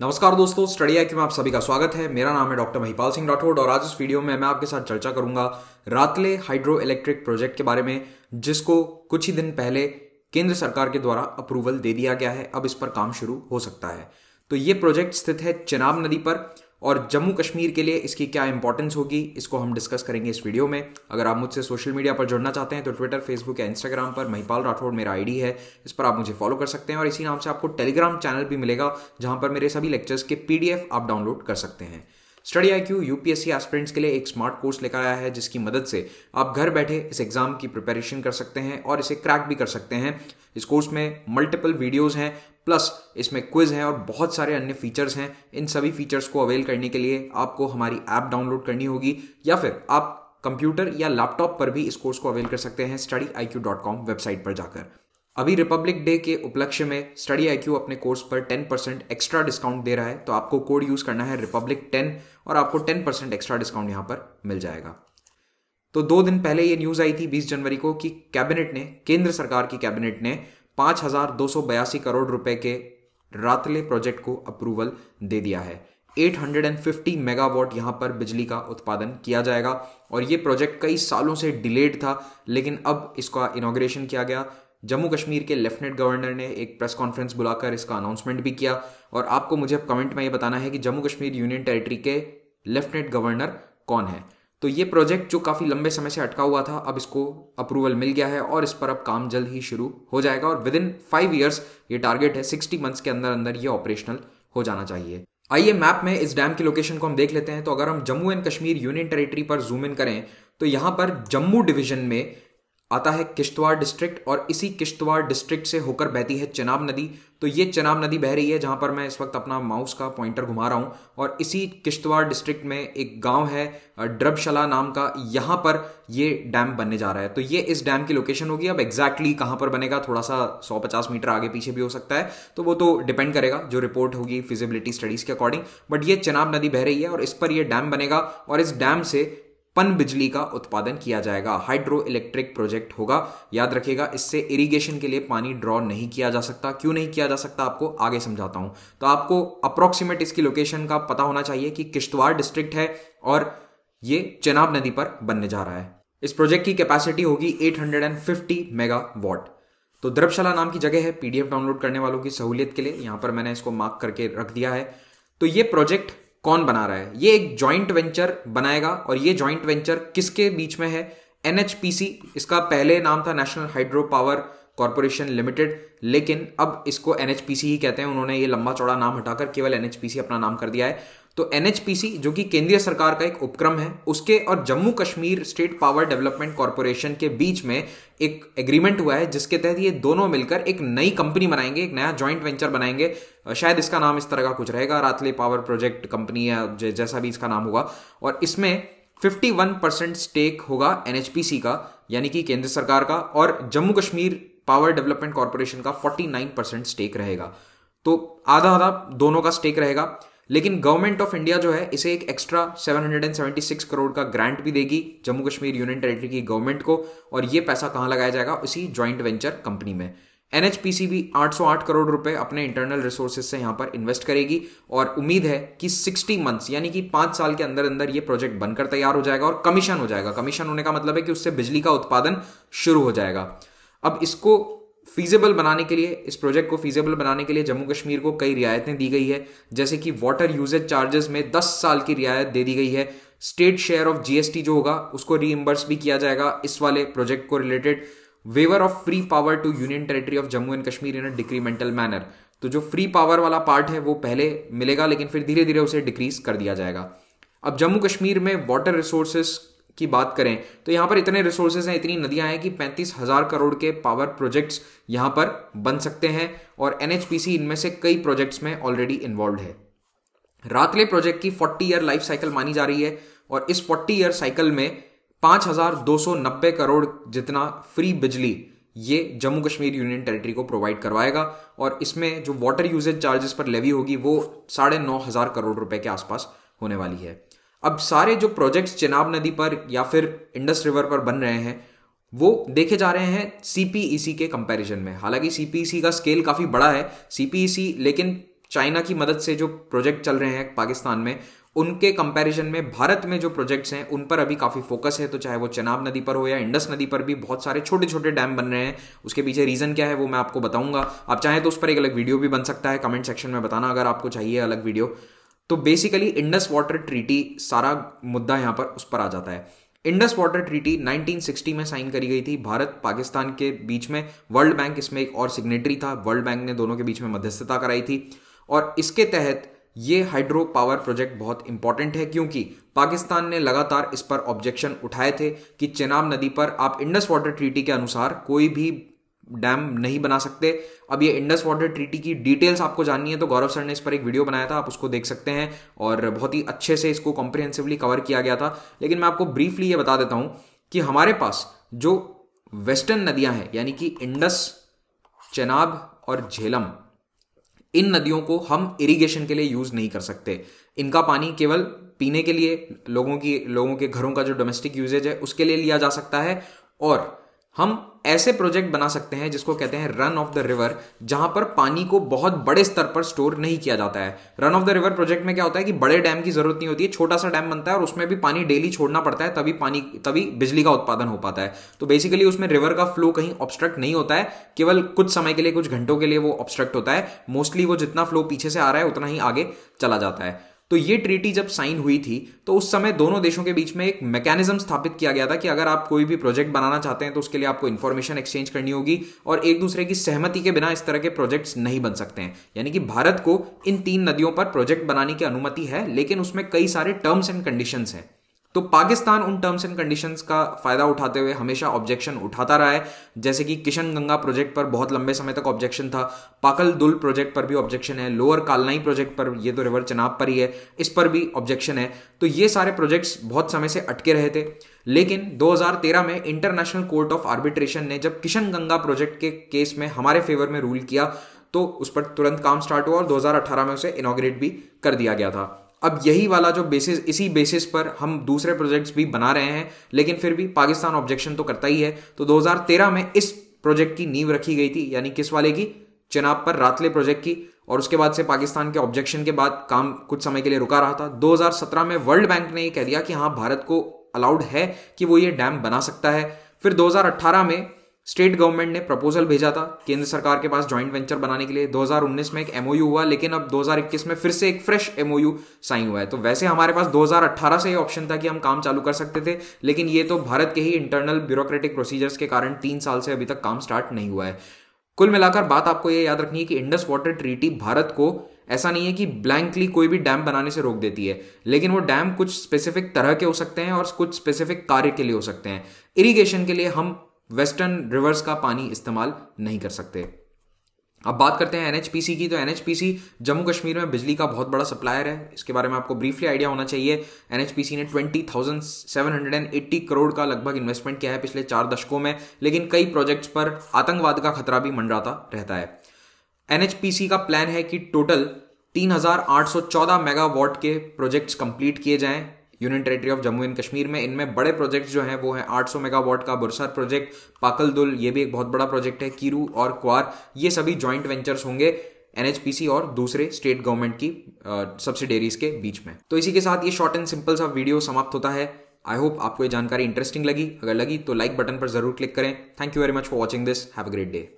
नमस्कार दोस्तों स्टडी आई में आप सभी का स्वागत है मेरा नाम है डॉक्टर महिपाल सिंह राठौड़ और आज इस वीडियो में मैं आपके साथ चर्चा करूंगा रातले हाइड्रो इलेक्ट्रिक प्रोजेक्ट के बारे में जिसको कुछ ही दिन पहले केंद्र सरकार के द्वारा अप्रूवल दे दिया गया है अब इस पर काम शुरू हो सकता है तो ये प्रोजेक्ट स्थित है चिनाब नदी पर और जम्मू कश्मीर के लिए इसकी क्या इंपॉर्टेंस होगी इसको हम डिस्कस करेंगे इस वीडियो में अगर आप मुझसे सोशल मीडिया पर जुड़ना चाहते हैं तो ट्विटर फेसबुक या इंस्टाग्राम पर महिपाल राठौड़ मेरा आईडी है इस पर आप मुझे फॉलो कर सकते हैं और इसी नाम से आपको टेलीग्राम चैनल भी मिलेगा जहां पर मेरे सभी लेक्चर्स के पीडीएफ आप डाउनलोड कर सकते हैं StudyIQ UPSC aspirants के लिए एक स्मार्ट कोर्स लेकर आया है जिसकी मदद से आप घर बैठे इस एग्जाम की प्रिपरेशन कर सकते हैं और इसे क्रैक भी कर सकते हैं इस कोर्स में मल्टीपल वीडियोस हैं प्लस इसमें क्विज है और बहुत सारे अन्य फीचर्स हैं इन सभी फीचर्स को अवेल करने के लिए आपको हमारी ऐप डाउनलोड करनी होगी या फिर आप कंप्यूटर या लैपटॉप पर भी इस कोर्स को अवेल कर सकते हैं स्टडी वेबसाइट पर जाकर अभी रिपब्लिक डे के उपलक्ष्य में स्टडी आई अपने कोर्स पर 10 परसेंट एक्स्ट्रा डिस्काउंट दे रहा है तो आपको कोड यूज करना है रिपब्लिक 10 और आपको 10 परसेंट एक्स्ट्रा डिस्काउंट यहां पर मिल जाएगा तो दो दिन पहले ये न्यूज आई थी 20 जनवरी को कि कैबिनेट ने केंद्र सरकार की कैबिनेट ने पाँच हजार दो सौ बयासी करोड़ रुपए के रातले प्रोजेक्ट को अप्रूवल दे दिया है 850 मेगावाट यहां पर बिजली का उत्पादन किया जाएगा और ये प्रोजेक्ट कई सालों से डिलेड था लेकिन अब इसका इनाग्रेशन किया गया जम्मू कश्मीर के लेफ्टिनेंट गवर्नर ने एक प्रेस कॉन्फ्रेंस बुलाकर इसका अनाउंसमेंट भी किया और आपको मुझे अब कमेंट में ये बताना है कि जम्मू कश्मीर यूनियन टेरिटरी के लेफ्टिनेंट गवर्नर कौन है तो ये प्रोजेक्ट जो काफ़ी लंबे समय से अटका हुआ था अब इसको अप्रूवल मिल गया है और इस पर अब काम जल्द ही शुरू हो जाएगा और विद इन फाइव ईयर्स ये टारगेट है सिक्सटी मंथ्स के अंदर अंदर ये ऑपरेशनल हो जाना चाहिए आइए मैप में इस डैम की लोकेशन को हम देख लेते हैं तो अगर हम Jammu and Kashmir union territory पर जूम इन करें तो यहां पर जम्मू डिवीजन में आता है किश्तवाड़ डिस्ट्रिक्ट और इसी किश्तवाड़ डिस्ट्रिक्ट से होकर बहती है चनाब नदी तो ये चनाब नदी बह रही है जहां पर मैं इस वक्त अपना माउस का पॉइंटर घुमा रहा हूं और इसी किश्तवाड़ डिस्ट्रिक्ट में एक गांव है ड्रबशला नाम का यहां पर ये डैम बनने जा रहा है तो ये इस डैम की लोकेशन होगी अब एग्जैक्टली कहां पर बनेगा थोड़ा सा सौ मीटर आगे पीछे भी हो सकता है तो वो तो डिपेंड करेगा जो रिपोर्ट होगी फिजिबिलिटी स्टडीज के अकॉर्डिंग बट ये चनाब नदी बह रही है और इस पर यह डैम बनेगा और इस डैम से पन बिजली का उत्पादन किया जाएगा हाइड्रो इलेक्ट्रिक प्रोजेक्ट होगा याद रखिएगा इससे इरिगेशन के लिए पानी ड्रॉ नहीं किया जा सकता क्यों नहीं किया जा सकता आपको आगे समझाता हूं तो आपको अप्रोक्सीमेट इसकी लोकेशन का पता होना चाहिए कि किश्तवाड़ डिस्ट्रिक्ट है और ये चेनाब नदी पर बनने जा रहा है इस प्रोजेक्ट की कैपेसिटी होगी 850 मेगावाट तो द्रबशाला नाम की जगह है पीडीएफ डाउनलोड करने वालों की सहूलियत के लिए यहां पर मैंने इसको मार्क करके रख दिया है तो ये प्रोजेक्ट कौन बना रहा है ये एक जॉइंट वेंचर बनाएगा और ये जॉइंट वेंचर किसके बीच में है एनएचपीसी इसका पहले नाम था national hydro power corporation limited लेकिन अब इसको एनएचपीसी ही कहते हैं उन्होंने ये लंबा चौड़ा नाम हटाकर केवल एनएचपीसी अपना नाम कर दिया है तो एनएचपीसी जो कि केंद्रीय सरकार का एक उपक्रम है उसके और Jammu Kashmir state power development corporation के बीच में एक एग्रीमेंट हुआ है जिसके तहत ये दोनों मिलकर एक नई कंपनी बनाएंगे एक नया जॉइंट वेंचर बनाएंगे शायद इसका नाम इस तरह का कुछ रहेगा रातले पावर प्रोजेक्ट कंपनी या जैसा भी इसका नाम होगा और इसमें 51 परसेंट स्टेक होगा एनएचपीसी का यानी कि केंद्र सरकार का और Jammu Kashmir power development corporation का 49 परसेंट स्टेक रहेगा तो आधा आधा दोनों का स्टेक रहेगा लेकिन गवर्नमेंट ऑफ इंडिया जो है इसे एक एक्स्ट्रा 776 करोड़ का ग्रांट भी देगी जम्मू कश्मीर यूनियन टेरिटरी की गवर्नमेंट को और ये पैसा कहां लगाया जाएगा उसी ज्वाइंट वेंचर कंपनी में एनएचपीसी भी 808 करोड़ रुपए अपने इंटरनल रिसोर्सेज से यहां पर इन्वेस्ट करेगी और उम्मीद है कि 60 मंथ्स यानी कि पांच साल के अंदर अंदर ये प्रोजेक्ट बनकर तैयार हो जाएगा और कमीशन हो जाएगा कमीशन होने का मतलब है कि उससे बिजली का उत्पादन शुरू हो जाएगा अब इसको फीजेबल बनाने के लिए इस प्रोजेक्ट को फीजेबल बनाने के लिए जम्मू कश्मीर को कई रियायतें दी गई है जैसे कि वाटर यूजेज चार्जेस में 10 साल की रियायत दे दी गई है स्टेट शेयर ऑफ जीएसटी जो होगा उसको रीइम्बर्स भी किया जाएगा इस वाले प्रोजेक्ट को related waiver of free power to union territory of Jammu and Kashmir in a decremental manner तो जो फ्री पावर वाला पार्ट है वो पहले मिलेगा लेकिन फिर धीरे धीरे उसे डिक्रीज कर दिया जाएगा अब जम्मू कश्मीर में वाटर रिसोर्सेस की बात करें तो यहां पर इतने रिसोर्सेज हैं इतनी नदियां हैं कि पैंतीस हज़ार करोड़ के पावर प्रोजेक्ट्स यहां पर बन सकते हैं और एन इनमें से कई प्रोजेक्ट्स में ऑलरेडी इन्वॉल्व है रातले प्रोजेक्ट की 40 ईयर लाइफ साइकिल मानी जा रही है और इस 40 ईयर साइकिल में 5,290 करोड़ जितना फ्री बिजली ये जम्मू कश्मीर यूनियन टेरिटरी को प्रोवाइड करवाएगा और इसमें जो वाटर यूजेज चार्जेस पर लेवी होगी वो साढ़े नौ हज़ार करोड़ रुपए के आसपास होने वाली है अब सारे जो प्रोजेक्ट्स चेनाब नदी पर या फिर इंडस रिवर पर बन रहे हैं वो देखे जा रहे हैं सीपीईसी e के कंपैरिजन में हालांकि सीपीईसी e का स्केल काफ़ी बड़ा है सीपीईसी e लेकिन चाइना की मदद से जो प्रोजेक्ट चल रहे हैं पाकिस्तान में उनके कंपैरिजन में भारत में जो प्रोजेक्ट्स हैं उन पर अभी काफ़ी फोकस है तो चाहे वो चनाब नदी पर हो या इंडस नदी पर भी बहुत सारे छोटे छोटे डैम बन रहे हैं उसके पीछे रीज़न क्या है वो मैं आपको बताऊंगा आप चाहें तो उस पर एक अलग वीडियो भी बन सकता है कमेंट सेक्शन में बताना अगर आपको चाहिए अलग वीडियो तो बेसिकली इंडस वाटर ट्रीटी सारा मुद्दा यहाँ पर उस पर आ जाता है इंडस वाटर ट्रीटी 1960 में साइन करी गई थी भारत पाकिस्तान के बीच में वर्ल्ड बैंक इसमें एक और सिग्नेटरी था वर्ल्ड बैंक ने दोनों के बीच में मध्यस्थता कराई थी और इसके तहत ये हाइड्रो पावर प्रोजेक्ट बहुत इंपॉर्टेंट है क्योंकि पाकिस्तान ने लगातार इस पर ऑब्जेक्शन उठाए थे कि चेनाब नदी पर आप इंडस वाटर ट्रीटी के अनुसार कोई भी डैम नहीं बना सकते अब ये इंडस वाटर ट्रीटी की डिटेल्स आपको जाननी है तो गौरव सर ने इस पर एक वीडियो बनाया था आप उसको देख सकते हैं और बहुत ही अच्छे से इसको कॉम्प्रिहेंसिवली कवर किया गया था लेकिन मैं आपको ब्रीफली ये बता देता हूं कि हमारे पास जो वेस्टर्न नदियां हैं यानी कि इंडस चेनाब और झेलम इन नदियों को हम इरिगेशन के लिए यूज नहीं कर सकते इनका पानी केवल पीने के लिए लोगों की लोगों के घरों का जो डोमेस्टिक यूजेज है उसके लिए लिया जा सकता है और हम ऐसे प्रोजेक्ट बना सकते हैं जिसको कहते हैं रन ऑफ द रिवर जहां पर पानी को बहुत बड़े स्तर पर स्टोर नहीं किया जाता है run of the river project में क्या होता है कि बड़े डैम की जरूरत नहीं होती है छोटा सा डैम बनता है और उसमें भी पानी डेली छोड़ना पड़ता है तभी पानी तभी बिजली का उत्पादन हो पाता है तो बेसिकली उसमें रिवर का फ्लो कहीं ऑब्स्ट्रक्ट नहीं होता है केवल कुछ समय के लिए कुछ घंटों के लिए वो ऑब्स्ट्रक्ट होता है मोस्टली वो जितना फ्लो पीछे से आ रहा है उतना ही आगे चला जाता है तो ये ट्रीटी जब साइन हुई थी तो उस समय दोनों देशों के बीच में एक मैकेनिज्म स्थापित किया गया था कि अगर आप कोई भी प्रोजेक्ट बनाना चाहते हैं तो उसके लिए आपको इन्फॉर्मेशन एक्सचेंज करनी होगी और एक दूसरे की सहमति के बिना इस तरह के प्रोजेक्ट्स नहीं बन सकते हैं यानी कि भारत को इन तीन नदियों पर प्रोजेक्ट बनाने की अनुमति है लेकिन उसमें कई सारे टर्म्स एंड कंडीशंस हैं तो पाकिस्तान उन टर्म्स एंड कंडीशंस का फायदा उठाते हुए हमेशा ऑब्जेक्शन उठाता रहा है जैसे कि किशन गंगा प्रोजेक्ट पर बहुत लंबे समय तक ऑब्जेक्शन था पाकल दुल प्रोजेक्ट पर भी ऑब्जेक्शन है लोअर कालनाई प्रोजेक्ट पर ये तो रिवर चनाब पर ही है इस पर भी ऑब्जेक्शन है तो ये सारे प्रोजेक्ट्स बहुत समय से अटके रहे थे लेकिन 2013 में इंटरनेशनल कोर्ट ऑफ आर्बिट्रेशन ने जब किशन गंगा प्रोजेक्ट के केस में हमारे फेवर में रूल किया तो उस पर तुरंत काम स्टार्ट हुआ और 2018 में उसे इनोग्रेट भी कर दिया गया था अब यही वाला जो बेसिस इसी बेसिस पर हम दूसरे प्रोजेक्ट्स भी बना रहे हैं लेकिन फिर भी पाकिस्तान ऑब्जेक्शन तो करता ही है तो 2013 में इस प्रोजेक्ट की नींव रखी गई थी यानी किस वाले की चिनाब पर रातले प्रोजेक्ट की और उसके बाद से पाकिस्तान के ऑब्जेक्शन के बाद काम कुछ समय के लिए रुका रहा था 2017 में वर्ल्ड बैंक ने यह कह दिया कि हाँ भारत को अलाउड है कि वो ये डैम बना सकता है फिर 2018 में स्टेट गवर्नमेंट ने प्रपोजल भेजा था केंद्र सरकार के पास ज्वाइंट वेंचर बनाने के लिए 2019 में एक एमओयू हुआ लेकिन अब 2021 में फिर से एक फ्रेश एमओयू साइन हुआ है तो वैसे हमारे पास 2018 से ये ऑप्शन था कि हम काम चालू कर सकते थे लेकिन ये तो भारत के ही इंटरनल ब्यूरोक्रेटिक प्रोसीजर्स के कारण तीन साल से अभी तक काम स्टार्ट नहीं हुआ है कुल मिलाकर बात आपको ये याद रखनी है कि इंडस वाटर ट्रीटी भारत को ऐसा नहीं है कि ब्लैंकली कोई भी डैम बनाने से रोक देती है लेकिन वो डैम कुछ स्पेसिफिक तरह के हो सकते हैं और कुछ स्पेसिफिक कार्य के लिए हो सकते हैं इरिगेशन के लिए हम वेस्टर्न रिवर्स का पानी इस्तेमाल नहीं कर सकते अब बात करते हैं एनएचपीसी की तो एनएचपीसी जम्मू कश्मीर में बिजली का बहुत बड़ा सप्लायर है इसके बारे में आपको ब्रीफली आइडिया होना चाहिए एनएचपीसी ने twenty thousand seven hundred and eighty crore का लगभग इन्वेस्टमेंट किया है पिछले चार दशकों में लेकिन कई प्रोजेक्ट्स पर आतंकवाद का खतरा भी मंडराता रहता है एनएचपीसी का प्लान है कि टोटल तीन मेगावाट के प्रोजेक्ट्स कंप्लीट किए जाएं union territory of Jammu and Kashmir में इनमें बड़े प्रोजेक्ट्स जो हैं वो हैं 800 मेगावाट का बुरसर प्रोजेक्ट पाकलदुल ये भी एक बहुत बड़ा प्रोजेक्ट है कीरू और क्वार ये सभी ज्वाइंट वेंचर्स होंगे एनएचपीसी और दूसरे स्टेट गवर्नमेंट की सब्सिडेरीज के बीच में तो इसी के साथ ये शॉर्ट एंड सिंपल सा वीडियो समाप्त होता है आई होप आपको ये जानकारी इंटरेस्टिंग लगी अगर लगी तो लाइक बटन पर जरूर क्लिक करें thank you very much for watching this have a great day